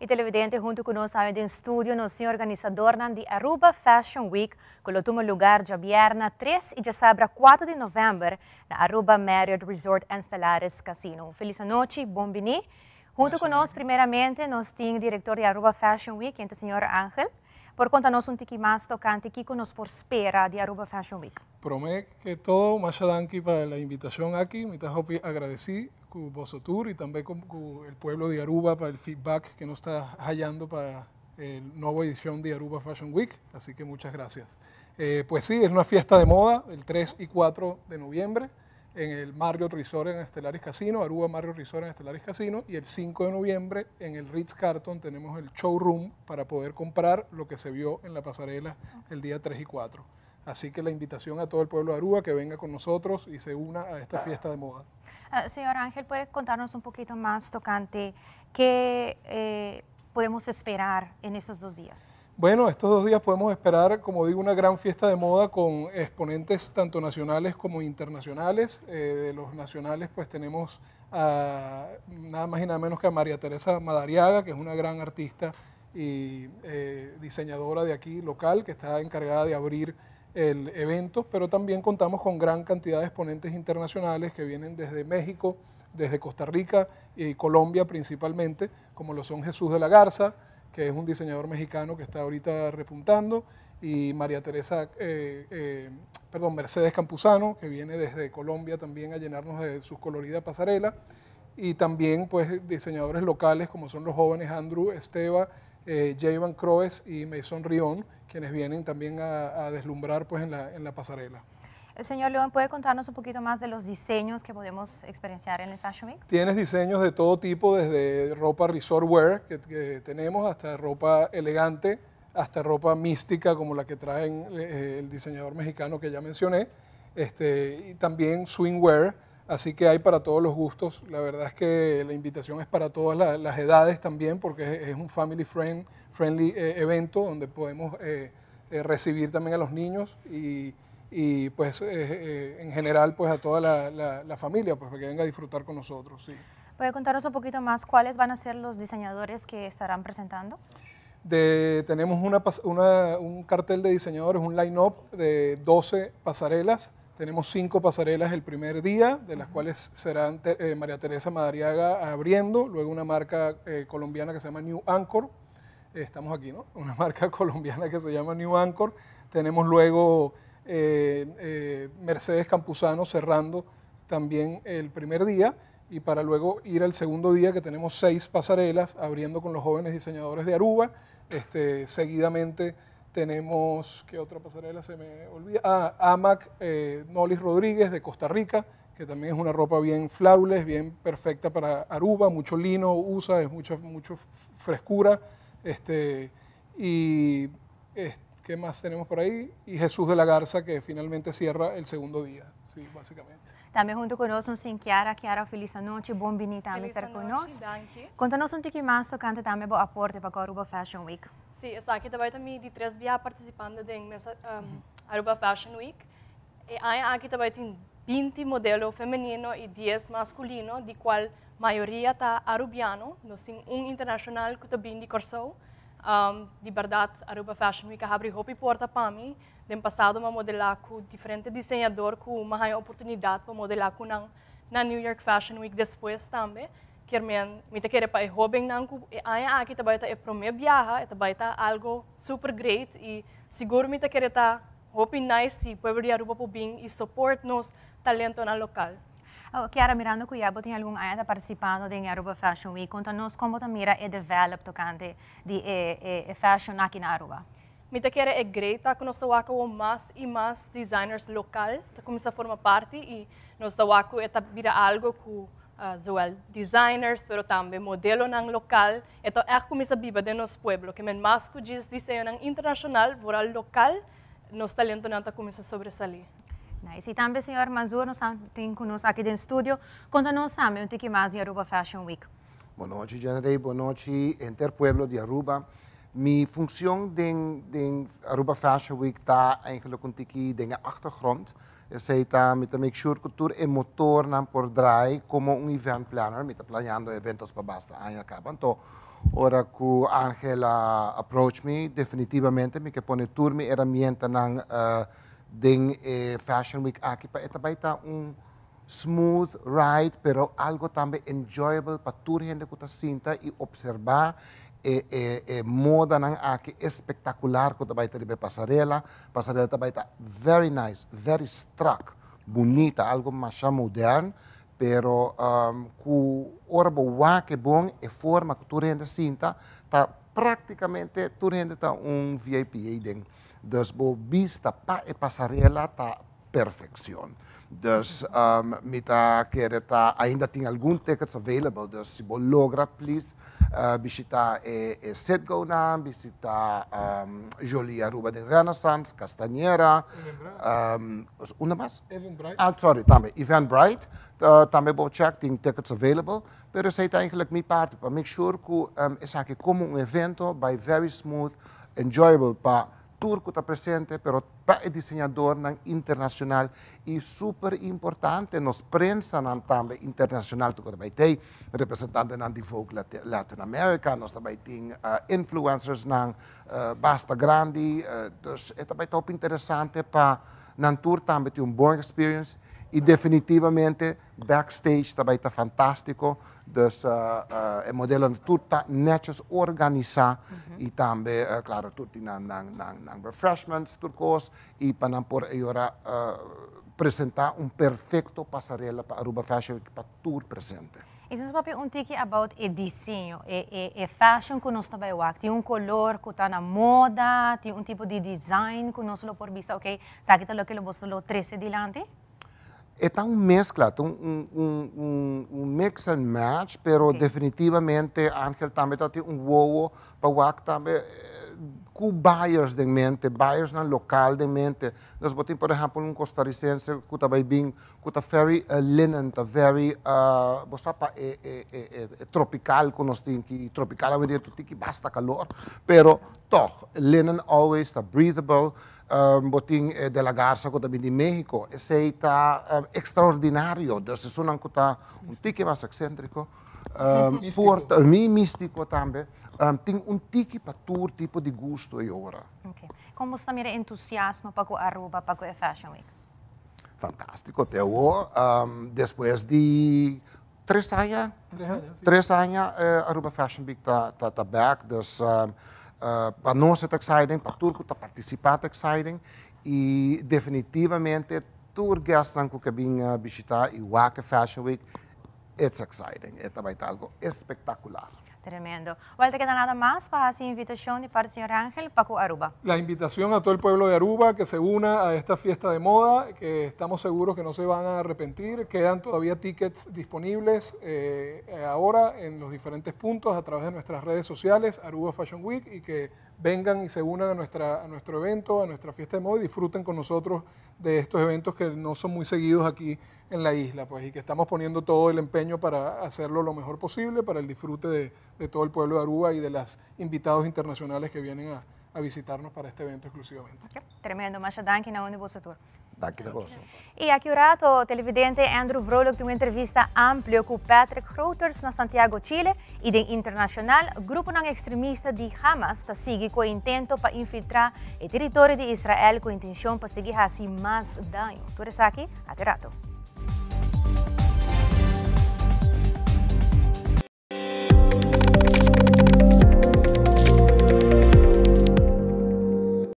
y televidente junto con nosotros en estudio, nos organizador de Aruba Fashion Week, que lo tuvo lugar ya viernes 3 y ya sabrá 4 de noviembre en Aruba Marriott Resort and Casino. Feliz noche, buen Junto con nosotros, primeramente, nos tiene director de Aruba Fashion Week, el este señor Ángel. Por contarnos un tiki más tocante, ¿qué nos espera de Aruba Fashion Week? Prometo que todo, muchas gracias por la invitación aquí, me gracias con vosotros y también con, el pueblo de Aruba para el feedback que nos está hallando para la nueva edición de Aruba Fashion Week. Así que muchas gracias. Eh, pues sí, es una fiesta de moda el 3 y 4 de noviembre en el Mario Resort en Estelares Casino, Aruba Mario Resort en Estelares Casino, y el 5 de noviembre en el Ritz Carton tenemos el showroom para poder comprar lo que se vio en la pasarela el día 3 y 4. Así que la invitación a todo el pueblo de Aruba que venga con nosotros y se una a esta fiesta de moda. Ah, señor Ángel, ¿puede contarnos un poquito más tocante qué eh, podemos esperar en estos dos días? Bueno, estos dos días podemos esperar, como digo, una gran fiesta de moda con exponentes tanto nacionales como internacionales. Eh, de los nacionales, pues tenemos a nada más y nada menos que a María Teresa Madariaga, que es una gran artista y eh, diseñadora de aquí local, que está encargada de abrir el evento, pero también contamos con gran cantidad de exponentes internacionales que vienen desde México, desde Costa Rica y Colombia principalmente, como lo son Jesús de la Garza, que es un diseñador mexicano que está ahorita repuntando, y María Teresa, eh, eh, perdón, Mercedes Campuzano, que viene desde Colombia también a llenarnos de sus colorida pasarela, y también pues diseñadores locales como son los jóvenes Andrew Esteva eh, Croes y Mason Rion, quienes vienen también a, deslumbrar pues, en, la, en la pasarela. El señor León, ¿puede contarnos un poquito más de los diseños que podemos experienciar en el Fashion Week? Tienes diseños de todo tipo, desde ropa resort wear que, tenemos hasta ropa elegante, hasta ropa mística como la que traen eh, el diseñador mexicano que ya mencioné, este, y también swing wear, Así que hay para todos los gustos. La verdad es que la invitación es para todas las edades también, porque es, un family friend, friendly eh, evento donde podemos eh, eh, recibir también a los niños y, pues en general pues a toda la, familia, pues para que venga a disfrutar con nosotros. ¿Puede contarnos un poquito más cuáles van a ser los diseñadores que estarán presentando? tenemos un cartel de diseñadores, un line-up de 12 pasarelas tenemos cinco pasarelas el primer día, de las cuales será eh, María Teresa Madariaga abriendo, luego una marca eh, colombiana que se llama New Anchor. Eh, estamos aquí, ¿no? Una marca colombiana que se llama New Anchor. Tenemos luego Mercedes Campuzano cerrando también el primer día y para luego ir al segundo día que tenemos seis pasarelas abriendo con los jóvenes diseñadores de Aruba, este, seguidamente tenemos, ¿qué otra pasarela se me olvida? Ah, Amac eh, Nolis Rodríguez de Costa Rica, que también es una ropa bien flaules bien perfecta para Aruba, mucho lino usa, es mucha mucho frescura. Este, y ¿qué más tenemos por ahí? Y Jesús de la Garza, que finalmente cierra el segundo día, sí, básicamente. También junto con nosotros, sin Chiara, Kiara, feliz anoche buen también un estar con nosotros. Cuéntanos un poquito más sobre aporte para Aruba Fashion Week. Sí, aquí también também de tres via participando de mesa um, Aruba Fashion Week. Eh, y aquí aqui 20 modelos femeninos y 10 masculino, de cual mayoría está arubiano. No sin un internacional que también de Corso. de verdad Aruba Fashion Week abre roupa puerta para mí, En pasado pasado modelar con diferentes que con más oportunidad para modelar con na New York Fashion Week después también. Kirmian, me te querer para jovem não que aí aqui tá vai tá é primeiro viaja, tá vai tá algo super great e seguro me te querer tá hoping nice e poder ir para bem e support nos talento na local. Oh, Chiara, mirando que Jabo tem algum ano participando de Aruba Fashion Week, conta-nos como tu mira e develop tocante de e, e, e fashion aqui na Aruba. Me te querer é great, tá, que nós tawako mais e mais designers local, tá, começa a formar parte e nós tawako é tá vira algo que uh, designers, pero también modelo ng local. Ito eh, ako mi sa biba de nos pueblo, que men mas kujis diseño ng internacional, voral local, nos talento nanta começa a sobressalir. Nice. E também, senhor Mazur, nós temos conosco aqui dentro do estúdio. Conta-nos também un pouquinho mais de Aruba Fashion Week. Boa noite, Janerei. Boa noite, Interpueblo de Aruba. Mi función de, de Aruba Fashion Week está eigenlijk een tikkie de achtergrond. Zij está met de make sure que todo en motor nam por draai como un event planner, met planeando eventos para basta año acaba. Então, ora que Angela approach me, definitivamente me que pone tour mi herramienta nan uh, eh, den eh, Fashion Week aqui para esta baita um smooth ride, pero algo também enjoyable para tour gente que está cinta e observar é e, e moda nang aki espectacular ko tabay ta ribe passarela passarela tabay ta very nice very struck bonita algo mais modern pero um, ku orbo o que bom e forma que tu rende cinta tá praticamente tu rende tá um VIP aí den dos bo vista pa e passarela tá perfección. Dus um, met a ainda tem algum tickets available. Dus si você logra, please, uh, visita e, eh, e eh, Setgo na, visita um, Jolie Aruba de Renaissance, Castanheira. Um, mas? mais? Bright. Ah, sorry, também. Eventbrite. Uh, também vou check, tem tickets available. Pero seit eigenlijk mi parte para make sure que um, é como um evento by very smooth, enjoyable pa. turco está presente, para o é desenhador internacional e super importante nos prensa também internacional, tu também tem de na Divogue Latinoamérica, nós também tem uh, influencers na uh, Basta Grande, uh, então é também top interessante para na tour também tem um bom experiência. E definitivamente, backstage também está fantástico. Dus, uh, uh, de tudo netjes organizar e também, uh, eh, claro, tudo na, na, na, refreshments, turcos e para por ora uh, eh, apresentar um perfeito passarela para Aruba Fashion para tudo presente. E se um perguntar about o desenho, é, é, é fashion que nós também aqui, tem um color que está na moda, tem um tipo de design que nós lo por vista, ok? Sabe que é o que você lo 13 de lante? É mezcla, um, um, um, um mix and match, pero Sim. definitivamente Ángel também tem um wow para também com buyers de mente, buyers na local de mente. Nós botamos, por exemplo, um costarricense que está bem, que está very uh, linen, está very, uh, você sabe, é, tropical que nós temos, que tropical é um que basta calor, pero, toch, linen always está breathable, um, ehm, botin eh, de la Garza kota bindi Mexico. Sei ta um, extraordinario, dus se sono anche un tiki mas eccentrico. Um, mistico. Port, mi mistico tambe. Um, ting un tiki patur tipo di gusto e ora. Okay. Como sta mire entusiasmo pa ko Aruba, pa ko Fashion Week? Fantastico, te ho. Um, ehm, después di tres años, tres años, sí. tres años eh, Aruba Fashion Week ta, ta, back, dus um, para nós é excitante, para turco está participar é excitante e definitivamente todo gastam com que vinha visitar e Waka Fashion Week é exciting, é também algo espetacular. Tremendo. ¿te queda nada más para hacer invitación y para el señor Ángel Paco Aruba. La invitación a todo el pueblo de Aruba que se una a esta fiesta de moda, que estamos seguros que no se van a arrepentir. Quedan todavía tickets disponibles eh, ahora en los diferentes puntos a través de nuestras redes sociales, Aruba Fashion Week, y que vengan y se unan a, a nuestro evento, a nuestra fiesta de moda y disfruten con nosotros de estos eventos que no son muy seguidos aquí en la isla, pues, y que estamos poniendo todo el empeño para hacerlo lo mejor posible para el disfrute de, todo el pueblo de Aruba y de los invitados internacionales que vienen a, visitarnos para este evento exclusivamente. Tremendo, Masha, danke un Unibosotur. Danke Gracias. E aqui o rato, televidente Andrew Vrolog de uma entrevista ampla con Patrick Reuters na Santiago, Chile, y de internacional, grupo não extremista de Hamas está seguindo intento para infiltrar el territorio de Israel com intención para seguir assim mais daño. Tu aqui? Até rato.